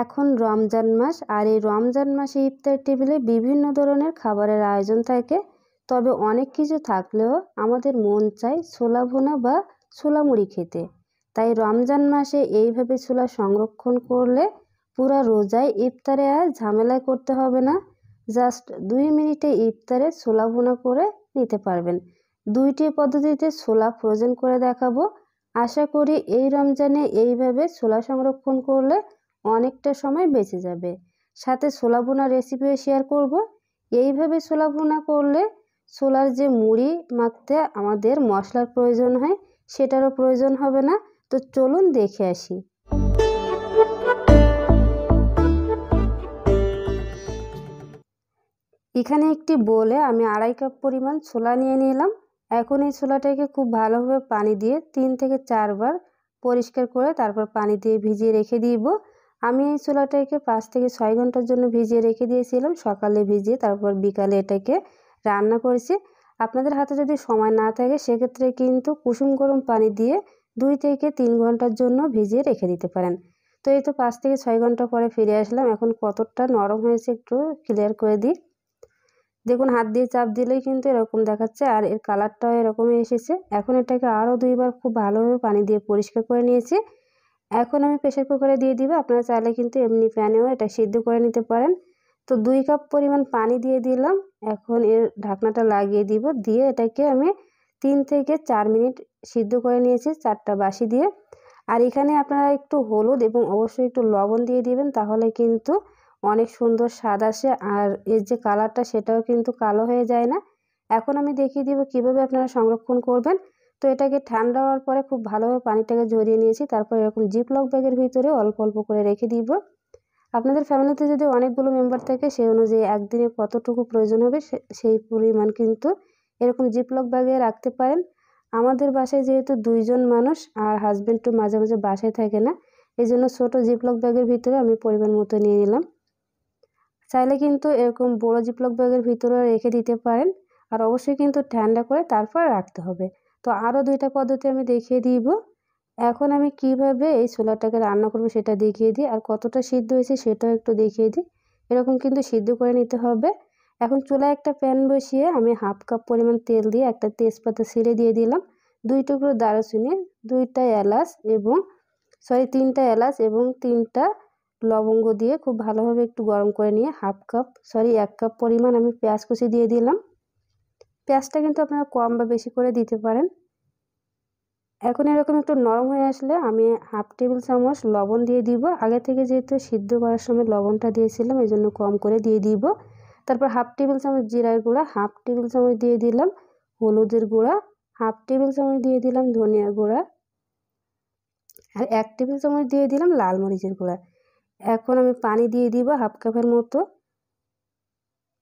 এখন রমজান মাস আর এই রমজান মাসে ইফতার টেবিলে বিভিন্ন ধরনের খাবারের আয়োজন থাকে তবে অনেক কিছু থাকলেও আমাদের মন চায় ছোলা ভোনা বা ছোলা মুড়ি খেতে তাই রমজান মাসে এইভাবে ছোলা সংরক্ষণ করলে পুরা রোজায় ইফতারে আর ঝামেলায় করতে হবে না জাস্ট দুই মিনিটে ইফতারে ছোলা ভোনা করে নিতে পারবেন দুইটি পদ্ধতিতে ছোলা ফ্রোজেন করে দেখাবো আশা করি এই রমজানে এইভাবে ছোলা সংরক্ষণ করলে অনেকটা সময় বেঁচে যাবে সাথে ছোলা বোনা রেসিপিও শেয়ার করব এইভাবে ছোলা বোনা করলে ছোলার যে মুড়ি মাখতে আমাদের মশলার প্রয়োজন হয় সেটারও প্রয়োজন হবে না তো চলুন দেখে আসি এখানে একটি বলে আমি আড়াই কাপ পরিমাণ ছোলা নিয়ে নিলাম এখন এই ছোলাটাকে খুব ভালোভাবে পানি দিয়ে তিন থেকে চারবার পরিষ্কার করে তারপর পানি দিয়ে ভিজিয়ে রেখে দিব আমি এই ছোলাটাকে পাঁচ থেকে ছয় ঘন্টার জন্য ভিজিয়ে রেখে দিয়েছিলাম সকালে ভিজিয়ে তারপর বিকালে এটাকে রান্না করেছি আপনাদের হাতে যদি সময় না থাকে সেক্ষেত্রে কিন্তু কুসুম গরম পানি দিয়ে দুই থেকে তিন ঘন্টার জন্য ভিজিয়ে রেখে দিতে পারেন তো এই তো পাঁচ থেকে ছয় ঘন্টা পরে ফিরে আসলাম এখন কতটা নরম হয়েছে একটু ক্লিয়ার করে দিই দেখুন হাত দিয়ে চাপ দিলেই কিন্তু এরকম দেখাচ্ছে আর এর কালারটাও এরকমই এসেছে এখন এটাকে আরও দুইবার খুব ভালোভাবে পানি দিয়ে পরিষ্কার করে নিয়েছি এখন আমি প্রেশার কুকারে দিয়ে দিব আপনারা চাইলে কিন্তু এমনি প্যানেও এটা সিদ্ধ করে নিতে পারেন তো দুই কাপ পরিমাণ পানি দিয়ে দিলাম এখন এর ঢাকনাটা লাগিয়ে দিব দিয়ে এটাকে আমি তিন থেকে চার মিনিট সিদ্ধ করে নিয়েছি চারটা বাসি দিয়ে আর এখানে আপনারা একটু হলুদ এবং অবশ্যই একটু লবণ দিয়ে দিবেন তাহলে কিন্তু অনেক সুন্দর স্বাদ আসে আর এর যে কালারটা সেটাও কিন্তু কালো হয়ে যায় না এখন আমি দেখিয়ে দিব কিভাবে আপনারা সংরক্ষণ করবেন তো এটাকে ঠান্ডা হওয়ার পরে খুব ভালোভাবে পানিটাকে ঝরিয়ে নিয়েছি তারপর এরকম জিপলক ব্যাগের ভিতরে অল্প অল্প করে রেখে দিব আপনাদের ফ্যামিলিতে যদি অনেকগুলো মেম্বার থাকে সেই অনুযায়ী একদিনে কতটুকু প্রয়োজন হবে সেই পরিমাণ কিন্তু এরকম জিপলক ব্যাগে রাখতে পারেন আমাদের বাসায় যেহেতু দুইজন মানুষ আর হাজব্যান্ড তো মাঝে মাঝে বাসায় থাকে না এই জন্য ছোটো জিপলক ব্যাগের ভিতরে আমি পরিমাণ মতো নিয়ে নিলাম চাইলে কিন্তু এরকম বড় জিপলক ব্যাগের ভিতরে রেখে দিতে পারেন আর অবশ্যই কিন্তু ঠান্ডা করে তারপর রাখতে হবে তো আরও দুইটা পদ্ধতি আমি দেখিয়ে দিব এখন আমি কিভাবে এই ছোলাটাকে রান্না করবো সেটা দেখিয়ে দিই আর কতটা সিদ্ধ হয়েছে সেটাও একটু দেখিয়ে দিই এরকম কিন্তু সিদ্ধ করে নিতে হবে এখন চুলায় একটা প্যান বসিয়ে আমি হাফ কাপ পরিমাণ তেল দিয়ে একটা তেজপাতা ছিঁড়ে দিয়ে দিলাম দুই টুকরো দারুচিনি দুইটা এলাচ এবং সরি তিনটা এলাচ এবং তিনটা লবঙ্গ দিয়ে খুব ভালোভাবে একটু গরম করে নিয়ে হাফ কাপ সরি এক কাপ পরিমাণ আমি পেঁয়াজ কুচি দিয়ে দিলাম পেঁয়াজটা কিন্তু আপনারা কম বা বেশি করে দিতে পারেন এখন এরকম একটু নরম হয়ে আসলে আমি হাফ টেবিল চামচ লবণ দিয়ে দিব আগে থেকে যেহেতু সিদ্ধ করার সময় লবণটা দিয়েছিলাম এই জন্য কম করে দিয়ে দিব তারপর হাফ টেবিল চামচ জিরার গুঁড়া হাফ টেবিল চামচ দিয়ে দিলাম হলুদের গুঁড়া হাফ টেবিল চামচ দিয়ে দিলাম ধনিয়া গুঁড়া আর এক টেবিল চামচ দিয়ে দিলাম লাল মরিচের গুঁড়া এখন আমি পানি দিয়ে দিব হাফ কাপের মতো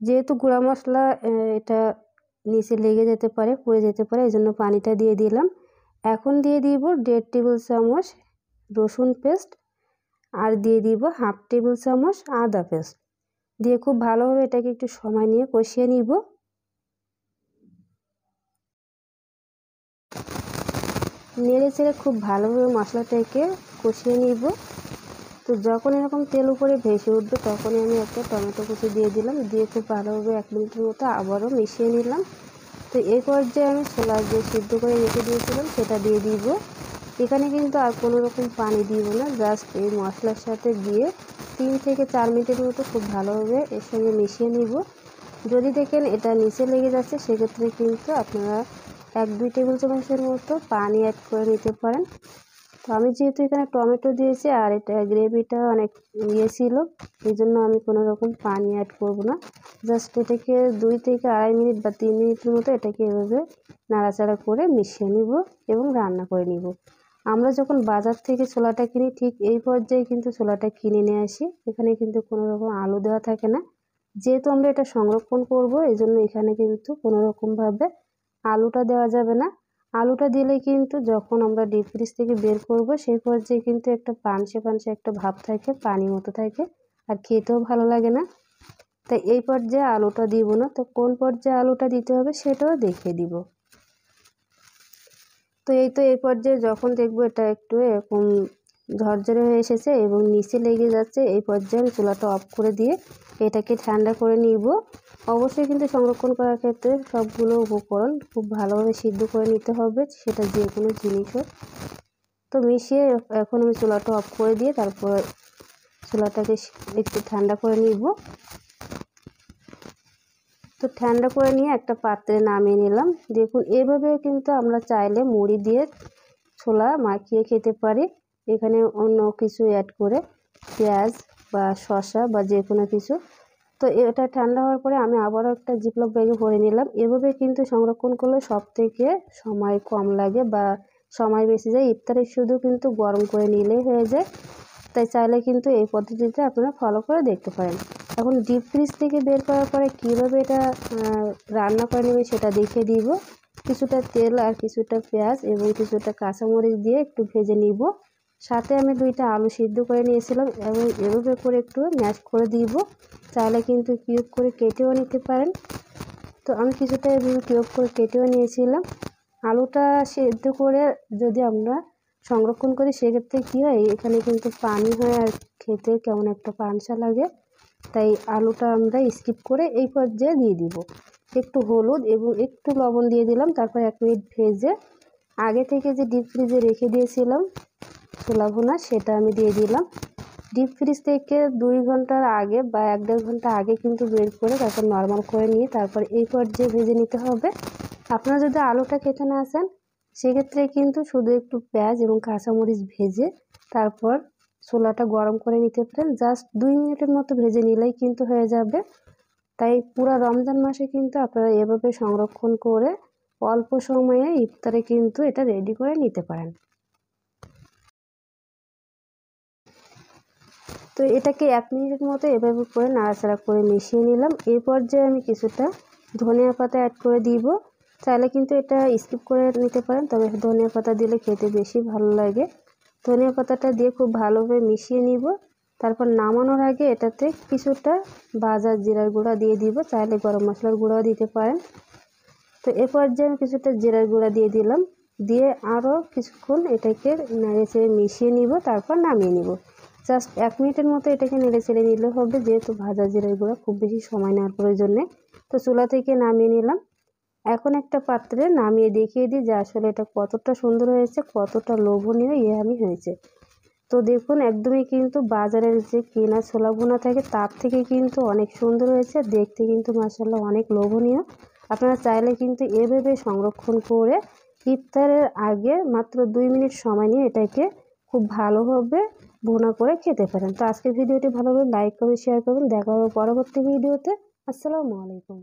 যেহেতু গুঁড়া মশলা এটা নিচে লেগে যেতে পারে পড়ে যেতে পারে এই জন্য পানিটা দিয়ে দিলাম এখন দিয়ে দিব দেড় টেবিল চামচ রসুন পেস্ট আর দিয়ে দিব হাফ টেবিল চামচ আদা পেস্ট দিয়ে খুব ভালোভাবে এটাকে একটু সময় নিয়ে কষিয়ে নিব নেড়ে চেড়ে খুব ভালোভাবে মশলাটাকে কষিয়ে নিব তো যখন এরকম তেল উপরে ভেসে উঠবে তখনই আমি একটা টমেটো কুচি দিয়ে দিলাম দিয়ে খুব ভালোভাবে এক মিনিটের মতো আবারও মিশিয়ে নিলাম তো এই পর্যায়ে আমি ছোলা যে সিদ্ধ করে রেখে দিয়েছিলাম সেটা দিয়ে দিব এখানে কিন্তু আর কোনো রকম পানি দিব না জাস্ট এই মশলার সাথে দিয়ে তিন থেকে চার মিনিটের মতো খুব ভালোভাবে এর সঙ্গে মিশিয়ে নিব যদি দেখেন এটা নিচে লেগে যাচ্ছে সেক্ষেত্রে কিন্তু আপনারা এক দুই টেবিল চামচের মতো পানি অ্যাড করে নিতে পারেন তো আমি যেহেতু এখানে টমেটো দিয়েছি আর এটা গ্রেভিটা অনেক ইয়ে ছিল এই জন্য আমি কোনো রকম পানি অ্যাড করব না জাস্ট এটাকে দুই থেকে আড়াই মিনিট বা তিন মিনিটের মতো এটাকে এভাবে নাড়াচাড়া করে মিশিয়ে নিব এবং রান্না করে নিব আমরা যখন বাজার থেকে ছোলাটা কিনি ঠিক এই পর্যায়ে কিন্তু ছোলাটা কিনে নিয়ে আসি এখানে কিন্তু কোনো রকম আলু দেওয়া থাকে না যেহেতু আমরা এটা সংরক্ষণ করব এই জন্য এখানে কিন্তু কোনো রকমভাবে আলুটা দেওয়া যাবে না আলুটা দিলে কিন্তু যখন আমরা ডিপ ফ্রিজ থেকে বের করব সেই পর্যায়ে কিন্তু একটা পানসে পানসে একটা ভাব থাকে পানি মতো থাকে আর খেতেও ভালো লাগে না তাই এই পর্যায়ে আলুটা দিব না তো কোন পর্যায়ে আলুটা দিতে হবে সেটাও দেখিয়ে দিব তো এই তো এই পর্যায়ে যখন দেখবো এটা একটু এরকম ঝরঝরে হয়ে এসেছে এবং নিচে লেগে যাচ্ছে এই পর্যায়ে আমি চুলাটা অফ করে দিয়ে এটাকে ঠান্ডা করে নিব অবশ্যই কিন্তু সংরক্ষণ করার ক্ষেত্রে সবগুলো উপকরণ খুব ভালোভাবে সিদ্ধ করে নিতে হবে সেটা যে কোনো জিনিস হোক তো মিশিয়ে এখন আমি চুলাটা অফ করে দিয়ে তারপর চুলাটাকে একটু ঠান্ডা করে নিব তো ঠান্ডা করে নিয়ে একটা পাত্রে নামিয়ে নিলাম দেখুন এভাবে কিন্তু আমরা চাইলে মুড়ি দিয়ে ছোলা মাখিয়ে খেতে পারি এখানে অন্য কিছু অ্যাড করে পেঁয়াজ বা শসা বা যে কোনো কিছু তো এটা ঠান্ডা হওয়ার পরে আমি আবারও একটা জিপলক ব্যাগে ভরে নিলাম এভাবে কিন্তু সংরক্ষণ করলে সব থেকে সময় কম লাগে বা সময় বেশি যায় ইফতারের শুধু কিন্তু গরম করে নিলেই হয়ে যায় তাই চাইলে কিন্তু এই পদ্ধতিটা আপনারা ফলো করে দেখতে পারেন এখন ডিপ ফ্রিজ থেকে বের করার পরে কীভাবে এটা রান্না করে নেবে সেটা দেখে দিব কিছুটা তেল আর কিছুটা পেঁয়াজ এবং কিছুটা কাঁচামরিচ দিয়ে একটু ভেজে নিব সাথে আমি দুইটা আলু সিদ্ধ করে নিয়েছিলাম এবং এভাবে করে একটু ম্যাশ করে দিব চাইলে কিন্তু কিউব করে কেটেও নিতে পারেন তো আমি কিছুটা এভাবে কিউব করে কেটেও নিয়েছিলাম আলুটা সেদ্ধ করে যদি আমরা সংরক্ষণ করি সেক্ষেত্রে কী হয় এখানে কিন্তু পানি হয় আর খেতে কেমন একটা পানসা লাগে তাই আলুটা আমরা স্কিপ করে এই পর্যায়ে দিয়ে দিব একটু হলুদ এবং একটু লবণ দিয়ে দিলাম তারপর এক মিনিট ভেজে আগে থেকে যে ডিপ ফ্রিজে রেখে দিয়েছিলাম ছোলা ভুনা সেটা আমি দিয়ে দিলাম ডিপ ফ্রিজ থেকে দুই ঘন্টার আগে বা এক দেড় ঘন্টা আগে কিন্তু বের করে তারপর নর্মাল করে নিয়ে তারপর এই পর্যায়ে ভেজে নিতে হবে আপনারা যদি আলুটা খেতে না আসেন সেক্ষেত্রে কিন্তু শুধু একটু পেঁয়াজ এবং কাঁচামরিচ ভেজে তারপর ছোলাটা গরম করে নিতে পারেন জাস্ট দুই মিনিটের মতো ভেজে নিলেই কিন্তু হয়ে যাবে তাই পুরো রমজান মাসে কিন্তু আপনারা এভাবে সংরক্ষণ করে অল্প সময়ে ইফতারে কিন্তু এটা রেডি করে নিতে পারেন তো এটাকে এক মিনিটের মতো এভাবে করে নাড়াচাড়া করে মিশিয়ে নিলাম এর পর্যায়ে আমি কিছুটা ধনিয়া পাতা অ্যাড করে দিব চাইলে কিন্তু এটা স্কিপ করে নিতে পারেন তবে ধনিয়া পাতা দিলে খেতে বেশি ভালো লাগে ধনিয়া পাতাটা দিয়ে খুব ভালোভাবে মিশিয়ে নিব তারপর নামানোর আগে এটাতে কিছুটা বাজার জিরার গুঁড়া দিয়ে দিব চাইলে গরম মশলার গুঁড়াও দিতে পারেন তো এ পর্যায়ে আমি কিছুটা জিরার গুঁড়া দিয়ে দিলাম দিয়ে আরও কিছুক্ষণ এটাকে নেড়ে চেড়ে মিশিয়ে নিব তারপর নামিয়ে নিব জাস্ট এক মিনিটের মতো এটাকে নেড়ে ছেড়ে নিলে হবে যেহেতু ভাজা জিরের গুঁড়া খুব বেশি সময় নেওয়ার প্রয়োজন নেই তো চুলা থেকে নামিয়ে নিলাম এখন একটা পাত্রে নামিয়ে দেখিয়ে দিই যে আসলে এটা কতটা সুন্দর হয়েছে কতটা লোভনীয় আমি হয়েছে তো দেখুন একদমই কিন্তু বাজারের যে কেনা ছোলা বোনা থাকে তার থেকে কিন্তু অনেক সুন্দর হয়েছে দেখতে কিন্তু মাসাল্লাহ অনেক লোভনীয় আপনারা চাইলে কিন্তু এভাবে সংরক্ষণ করে ইফতারের আগে মাত্র দুই মিনিট সময় নিয়ে এটাকে খুব ভালোভাবে ভুনা করে খেতে পারেন তো আজকের ভিডিওটি ভালোভাবে লাইক করুন শেয়ার করুন দেখা হবে পরবর্তী ভিডিওতে আসসালামু আলাইকুম